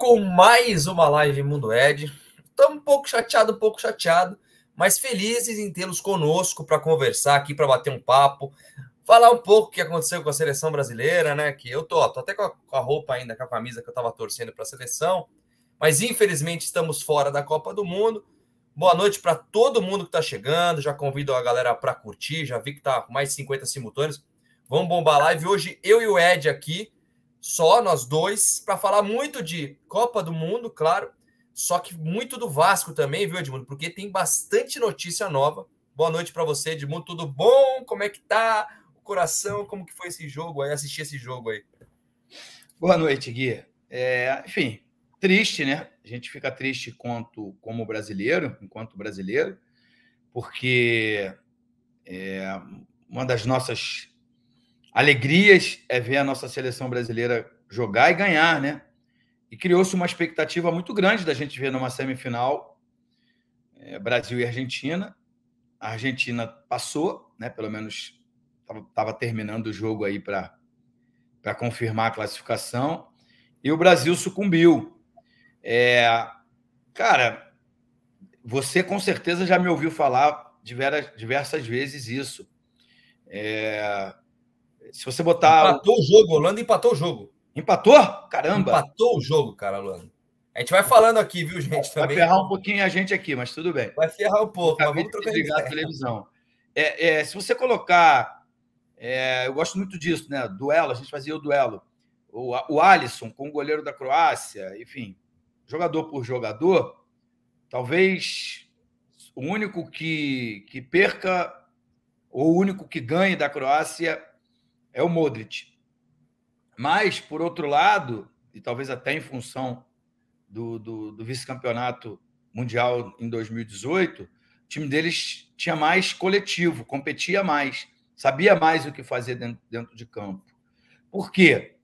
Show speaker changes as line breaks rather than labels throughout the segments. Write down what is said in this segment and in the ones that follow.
com mais uma live Mundo Ed. Estamos um pouco chateado, um pouco chateado, mas felizes em tê-los conosco para conversar aqui, para bater um papo, falar um pouco o que aconteceu com a seleção brasileira, né? Que eu tô, tô até com a, com a, roupa ainda, com a camisa que eu estava torcendo para a seleção, mas infelizmente estamos fora da Copa do Mundo. Boa noite para todo mundo que está chegando. Já convido a galera para curtir. Já vi que tá mais 50 simultâneos. Vamos bombar a live. Hoje eu e o Ed aqui só, nós dois, para falar muito de Copa do Mundo, claro, só que muito do Vasco também, viu, Edmundo? Porque tem bastante notícia nova. Boa noite para você, Edmundo. Tudo bom? Como é que tá? O coração, como que foi esse jogo aí? Assistir esse jogo aí.
Boa noite, Gui. É, enfim, triste, né? A gente fica triste quanto, como brasileiro, enquanto brasileiro, porque é, uma das nossas alegrias é ver a nossa seleção brasileira jogar e ganhar, né? E criou-se uma expectativa muito grande da gente ver numa semifinal é, Brasil e Argentina. A Argentina passou, né? Pelo menos estava terminando o jogo aí para confirmar a classificação. E o Brasil sucumbiu. É, cara, você com certeza já me ouviu falar diversas, diversas vezes isso. É, se você botar. Empatou
o jogo, Holanda empatou o jogo.
Empatou? Caramba! Empatou o jogo, cara, Holanda. A gente vai falando aqui, viu, gente? Vai também. ferrar um pouquinho a gente aqui, mas tudo bem. Vai ferrar um pouco, mas vamos trocar a televisão. É, é, se você colocar. É, eu gosto muito disso, né? Duelo, a gente fazia o duelo. O, o Alisson com o goleiro da Croácia, enfim, jogador por jogador, talvez o único que, que perca ou o único que ganhe da Croácia é o Modric. Mas, por outro lado, e talvez até em função do, do, do vice-campeonato mundial em 2018, o time deles tinha mais coletivo, competia mais, sabia mais o que fazer dentro, dentro de campo. Por quê?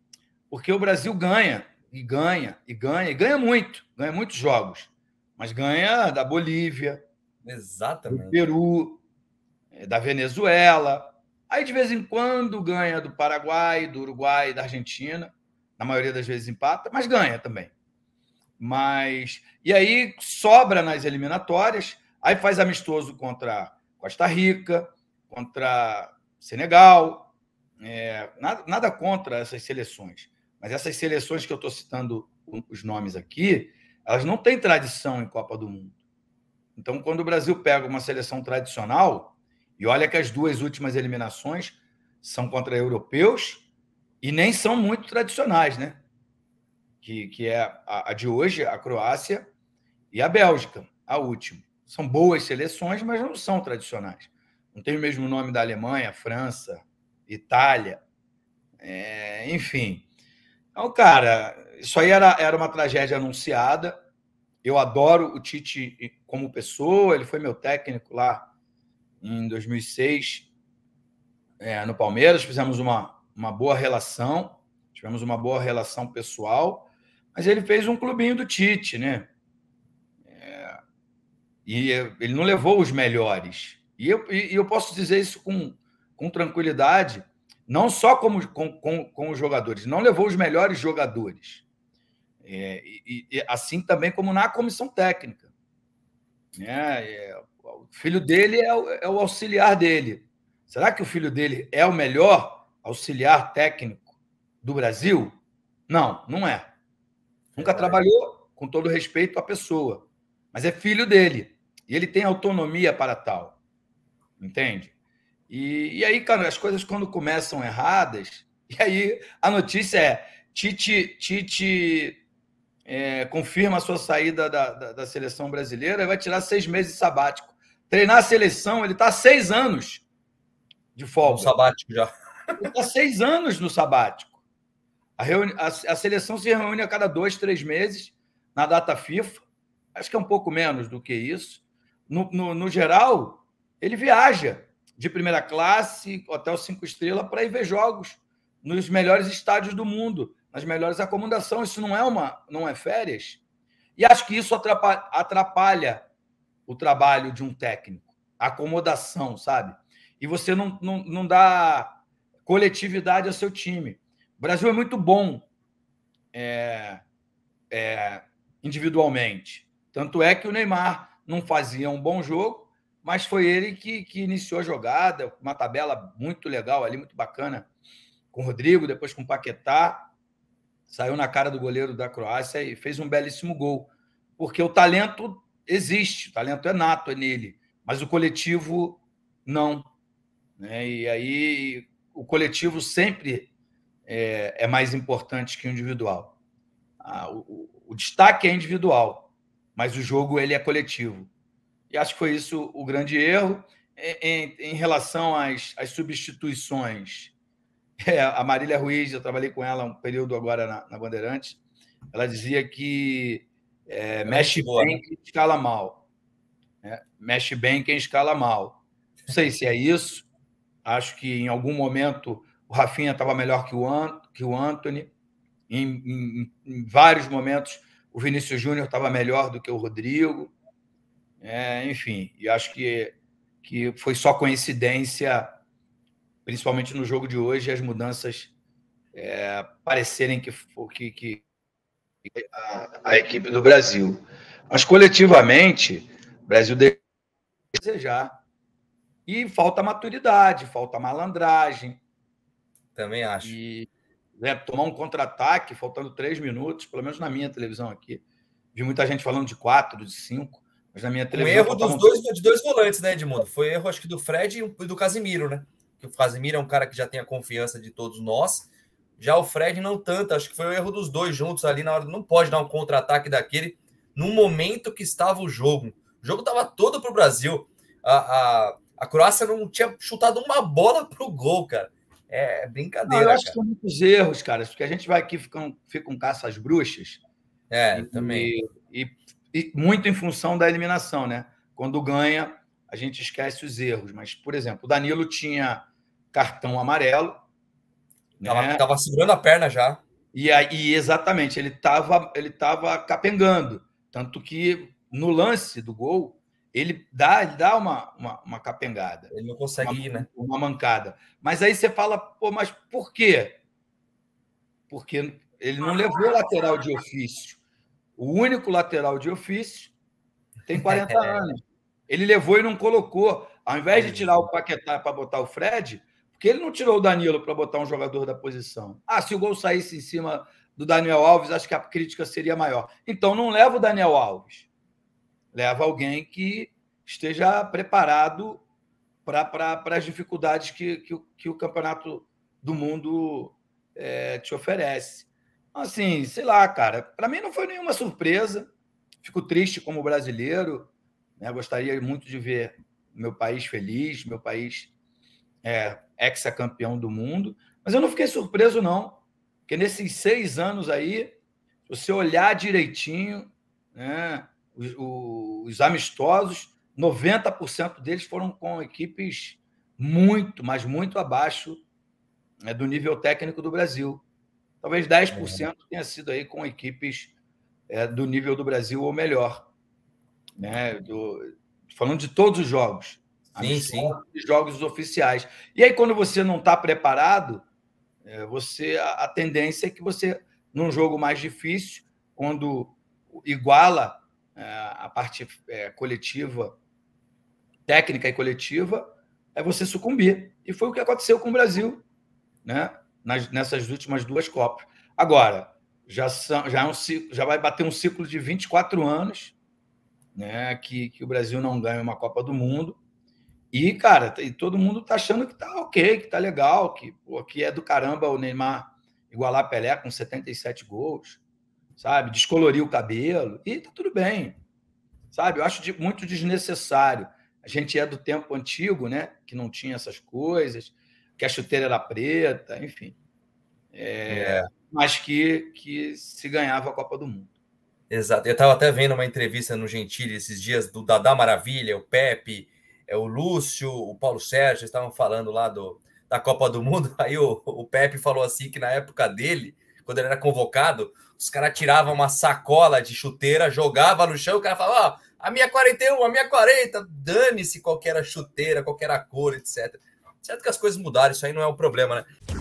Porque o Brasil ganha, e ganha, e ganha, e ganha muito, ganha muitos jogos, mas ganha da Bolívia, Exatamente. do Peru, eh, da Venezuela, Aí de vez em quando ganha do Paraguai, do Uruguai, da Argentina. Na maioria das vezes empata, mas ganha também. Mas e aí sobra nas eliminatórias, aí faz amistoso contra Costa Rica, contra Senegal. É, nada, nada contra essas seleções, mas essas seleções que eu estou citando os nomes aqui, elas não têm tradição em Copa do Mundo. Então, quando o Brasil pega uma seleção tradicional, e olha que as duas últimas eliminações são contra europeus e nem são muito tradicionais, né? Que, que é a, a de hoje, a Croácia e a Bélgica, a última. São boas seleções, mas não são tradicionais. Não tem o mesmo nome da Alemanha, França, Itália, é, enfim. Então, cara, isso aí era, era uma tragédia anunciada. Eu adoro o Tite como pessoa, ele foi meu técnico lá em 2006 é, no Palmeiras, fizemos uma, uma boa relação, tivemos uma boa relação pessoal, mas ele fez um clubinho do Tite, né? É, e ele não levou os melhores. E eu, e eu posso dizer isso com, com tranquilidade, não só como, com, com, com os jogadores, não levou os melhores jogadores. É, e, e, assim também como na comissão técnica. Né? É, o filho dele é o, é o auxiliar dele. Será que o filho dele é o melhor auxiliar técnico do Brasil? Não, não é. Nunca é. trabalhou, com todo respeito à pessoa, mas é filho dele e ele tem autonomia para tal, entende? E, e aí, cara, as coisas quando começam erradas, e aí a notícia é Tite, Tite é, confirma a sua saída da, da, da seleção brasileira e vai tirar seis meses sabático treinar a seleção, ele está seis anos de folga. No sabático já. Ele está seis anos no sabático. A, reuni... a, seleção se reúne a cada dois, três meses na data FIFA. Acho que é um pouco menos do que isso. No, no, no geral, ele viaja de primeira classe, até o cinco estrelas, para ir ver jogos nos melhores estádios do mundo, nas melhores acomodações. Isso não é uma, não é férias. E acho que isso atrapalha, atrapalha o trabalho de um técnico, acomodação, sabe? E você não, não, não dá coletividade ao seu time. O Brasil é muito bom é, é, individualmente. Tanto é que o Neymar não fazia um bom jogo, mas foi ele que, que iniciou a jogada, uma tabela muito legal ali, muito bacana, com o Rodrigo, depois com o Paquetá. Saiu na cara do goleiro da Croácia e fez um belíssimo gol. Porque o talento existe, o talento é nato, é nele, mas o coletivo não. Né? E aí o coletivo sempre é, é mais importante que o individual. Ah, o, o, destaque é individual, mas o jogo ele é coletivo. E acho que foi isso o grande erro. Em, em relação às, às substituições, é, a Marília Ruiz, eu trabalhei com ela um período agora na, na Bandeirantes, ela dizia que é, é mexe boa, bem né? quem escala mal. É, mexe bem quem escala mal. Não sei se é isso. Acho que em algum momento o Rafinha estava melhor que o, An que o Anthony. Em, em, em vários momentos o Vinícius Júnior estava melhor do que o Rodrigo. É, enfim, e acho que, que foi só coincidência, principalmente no jogo de hoje, as mudanças é, parecerem que, que, que, a, a equipe do Brasil. Mas coletivamente, o Brasil deixa desejar. E falta maturidade, falta malandragem. Também acho. E né, tomar um contra-ataque, faltando três minutos, pelo menos na minha televisão aqui. Vi muita gente falando de quatro, de cinco, mas na minha televisão. Um erro tá dos um... dois,
de dois volantes, né, Edmundo? Foi erro, acho que do Fred e do Casimiro, né? Que o Casimiro é um cara que já tem a confiança de todos nós já o Fred não tanto, acho que foi o erro dos dois juntos ali na hora. Não pode dar um contra-ataque daquele no momento que estava o jogo. O jogo estava todo para o Brasil. A, a, a Croácia não tinha chutado uma bola para o
gol, cara.
É brincadeira. Não, eu acho cara. que são
muitos erros, cara, porque a gente vai aqui ficando, com um caça às bruxas. É, e, também. E, e muito em função da eliminação, né? Quando ganha, a gente esquece os erros. Mas, por exemplo, o Danilo tinha cartão amarelo
Tava, né? tava segurando a perna já.
E aí, exatamente, ele estava ele tava capengando. Tanto que no lance do gol, ele dá, ele dá uma, uma, uma capengada. Ele não consegue uma, ir, né? Uma mancada. Mas aí você fala, pô, mas por quê? Porque ele não levou lateral de ofício. O único lateral de ofício tem 40 anos. Ele levou e não colocou. Ao invés de é. tirar o Paquetá para botar o Fred, porque ele não tirou o Danilo para botar um jogador da posição. Ah, se o gol saísse em cima do Daniel Alves, acho que a crítica seria maior. Então não leva o Daniel Alves. Leva alguém que esteja preparado para as dificuldades que, que, que, o campeonato do mundo é, te oferece. Então, assim, sei lá, cara. Para mim não foi nenhuma surpresa. Fico triste como brasileiro. Né? Gostaria muito de ver meu país feliz, meu país é, ex-campeão do mundo. Mas eu não fiquei surpreso, não, porque nesses seis anos aí, se você olhar direitinho, né, os, os amistosos, 90% deles foram com equipes muito, mas muito abaixo né, do nível técnico do Brasil. Talvez 10% é. tenha sido aí com equipes é, do nível do Brasil ou melhor. Né, do, falando de todos os jogos sim, sim. de jogos oficiais. E aí, quando você não está preparado, é, você a tendência é que você, num jogo mais difícil, quando iguala é, a parte é, coletiva, técnica e coletiva, é você sucumbir. E foi o que aconteceu com o Brasil né? Nas, nessas últimas duas Copas. Agora, já, são, já, é um ciclo, já vai bater um ciclo de 24 anos né? que, que o Brasil não ganha uma Copa do Mundo. E, cara, e todo mundo tá achando que tá ok, que tá legal, que, pô, que é do caramba o Neymar igualar Pelé com 77 gols, sabe? Descolorir o cabelo, e tá tudo bem, sabe? Eu acho de, muito desnecessário. A gente é do tempo antigo, né? Que não tinha essas coisas, que a chuteira era preta, enfim. É, é. Mas que, que se ganhava a Copa do Mundo.
Exato. Eu estava até vendo uma entrevista no Gentili esses dias do Dadá Maravilha, o Pepe é, o Lúcio, o Paulo Sérgio estavam falando lá do, da Copa do Mundo. Aí o, o Pepe falou assim que na época dele, quando ele era convocado, os caras tiravam uma sacola de chuteira, jogava no chão, o cara falava, ó, oh, a minha 41, é a minha 40, é dane-se qualquer chuteira, qualquer cor, etc. Certo que as coisas mudaram, isso aí não é um problema, né?